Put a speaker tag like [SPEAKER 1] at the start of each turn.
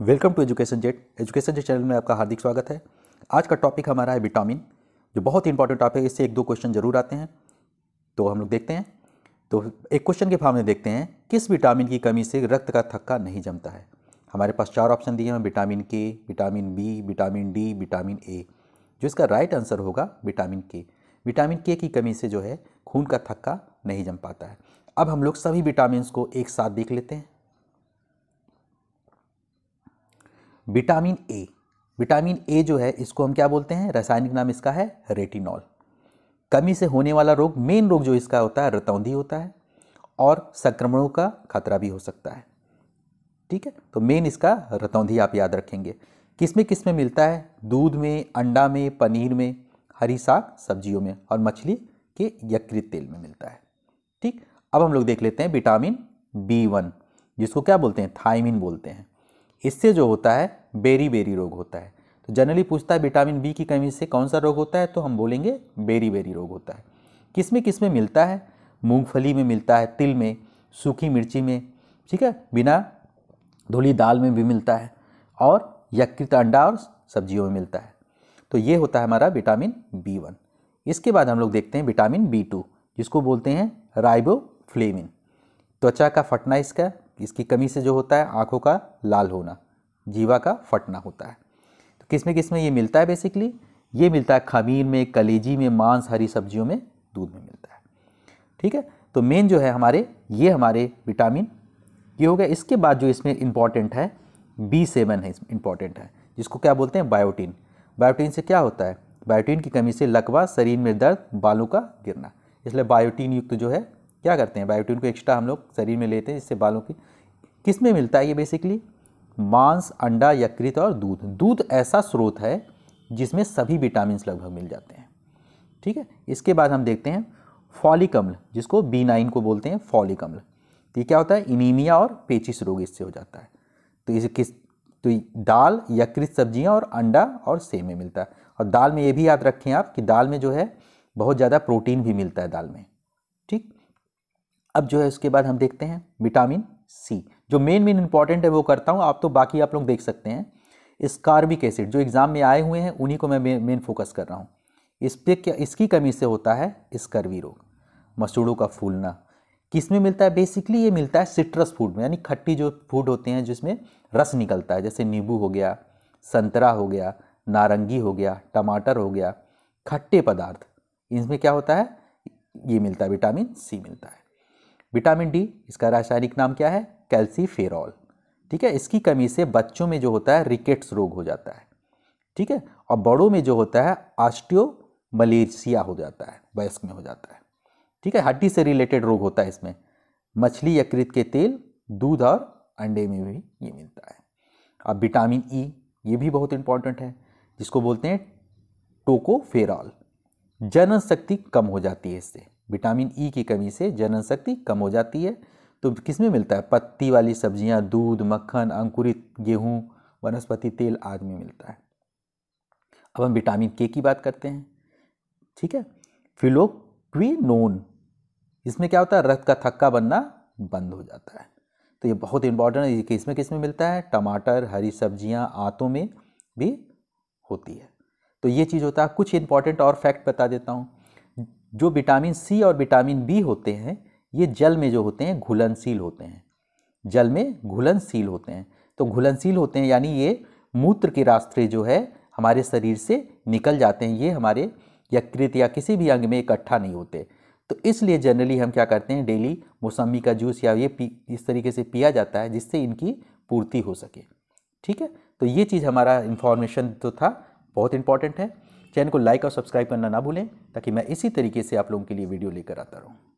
[SPEAKER 1] welcome to education jet education jet channel में आपका हार्दिक स्वागत है आज का टॉपिक हमारा है विटामिन जो बहुत ही इंपॉर्टेंट टॉपिक है इससे एक दो क्वेश्चन जरूर आते हैं तो हम लोग देखते हैं तो एक क्वेश्चन के फॉर्म में देखते हैं किस विटामिन की कमी से रक्त का थक्का नहीं जमता है हमारे पास चार ऑप्शन दिए हैं vitamin K vitamin B vitamin D vitamin A जो इसका राइट आंसर होगा विटामिन के विटामिन के की कमी से जो है खून का थक्का नहीं जम पाता है अब हम लोग सभी विटामिन को एक साथ देख लेते हैं विटामिन ए विटामिन ए जो है इसको हम क्या बोलते हैं रासायनिक नाम इसका है रेटिनॉल कमी से होने वाला रोग मेन रोग जो इसका होता है रतौंधी होता है और संक्रमणों का खतरा भी हो सकता है ठीक है तो मेन इसका रतौंधी आप याद रखेंगे किस में किस में मिलता है दूध में अंडा में पनीर में हरी साग सब्जियों में और मछली के यकृत तेल में मिलता है ठीक अब हम लोग देख लेते हैं विटामिन बी वन जिसको क्या बोलते हैं थायमिन बोलते हैं इससे जो होता है बेरी बेरी रोग होता है तो जनरली पूछता है विटामिन बी की कमी से कौन सा रोग होता है तो हम बोलेंगे बेरी बेरी रोग होता है किस में किस में मिलता है मूंगफली में मिलता है तिल में सूखी मिर्ची में ठीक है बिना धुली दाल में भी मिलता है और यकृत अंडा और सब्जियों में मिलता है तो ये होता है हमारा विटामिन बी वन इसके बाद हम लोग देखते हैं विटामिन बी टू जिसको बोलते हैं राइबोफ्लेविन त्वचा का फटना इसका इसकी कमी से जो होता है आँखों का लाल होना जीवा का फटना होता है तो किस में किस में ये मिलता है बेसिकली ये मिलता है खमीर में कलेजी में मांस हरी सब्जियों में दूध में मिलता है ठीक है तो मेन जो है हमारे ये हमारे विटामिन ये हो गया इसके बाद जो इसमें इम्पॉर्टेंट है बी सेवन है इम्पॉर्टेंट है जिसको क्या बोलते हैं बायोटीन बायोटीन से क्या होता है बायोटीन की कमी से लकवा शरीर में दर्द बालों का गिरना इसलिए बायोटीन युक्त जो है क्या करते हैं बायोटिन को एक्स्ट्रा हम लोग शरीर में लेते हैं जिससे बालों की किस में मिलता है ये बेसिकली मांस अंडा यकृत और दूध दूध ऐसा स्रोत है जिसमें सभी विटामिन लगभग मिल जाते हैं ठीक है इसके बाद हम देखते हैं फॉलिक अम्ल जिसको बी नाइन को बोलते हैं फॉलिक अम्ल तो ये क्या होता है इनीमिया और पेचिस रोग इससे हो जाता है तो इसे किस तो दाल यकृत सब्जियां और अंडा और सेम में मिलता है और दाल में ये भी याद रखें आप कि दाल में जो है बहुत ज़्यादा प्रोटीन भी मिलता है दाल में ठीक अब जो है उसके बाद हम देखते हैं विटामिन सी जो मेन मेन इंपॉर्टेंट है वो करता हूँ आप तो बाकी आप लोग देख सकते हैं स्कार्बिक एसिड जो एग्ज़ाम में आए हुए हैं उन्हीं को मैं मेन फोकस कर रहा हूँ इस पर क्या इसकी कमी से होता है स्कर्वी रोग मसूड़ों का फूलना किस में मिलता है बेसिकली ये मिलता है सिट्रस फूड में यानी खट्टी जो फूड होते हैं जिसमें रस निकलता है जैसे नींबू हो गया संतरा हो गया नारंगी हो गया टमाटर हो गया खट्टे पदार्थ इनमें क्या होता है ये मिलता है विटामिन सी मिलता है विटामिन डी इसका रासायनिक नाम क्या है कैल्सीफेरॉल ठीक है इसकी कमी से बच्चों में जो होता है रिकेट्स रोग हो जाता है ठीक है और बड़ों में जो होता है आस्टियो मलेशिया हो जाता है वयस्क में हो जाता है ठीक है हड्डी से रिलेटेड रोग होता है इसमें मछली यकृत के तेल दूध और अंडे में भी ये मिलता है अब विटामिन ई e, ये भी बहुत इंपॉर्टेंट है जिसको बोलते हैं टोकोफेरॉल जनन शक्ति कम हो जाती है इससे विटामिन ई e की कमी से जनन शक्ति कम हो जाती है तो किस में मिलता है पत्ती वाली सब्जियां दूध मक्खन अंकुरित गेहूं वनस्पति तेल आदि में मिलता है अब हम विटामिन के की बात करते हैं ठीक है फिलोक्विनोन इसमें क्या होता है रक्त का थक्का बनना बंद हो जाता है तो ये बहुत इंपॉर्टेंट है ये किस में मिलता है टमाटर हरी सब्जियां आंतों में भी होती है तो ये चीज़ होता है कुछ इंपॉर्टेंट और फैक्ट बता देता हूँ जो विटामिन सी और विटामिन बी होते हैं ये जल में जो होते हैं घुलनशील होते हैं जल में घुलनशील होते हैं तो घुलनशील होते हैं यानी ये मूत्र के रास्ते जो है हमारे शरीर से निकल जाते हैं ये हमारे यकृत या किसी भी अंग में इकट्ठा नहीं होते तो इसलिए जनरली हम क्या करते हैं डेली मौसमी का जूस या ये इस तरीके से पिया जाता है जिससे इनकी पूर्ति हो सके ठीक है तो ये चीज़ हमारा इन्फॉर्मेशन तो था बहुत इंपॉर्टेंट है चैनल को लाइक और सब्सक्राइब करना ना भूलें ताकि मैं इसी तरीके से आप लोगों के लिए वीडियो लेकर आता रहूँ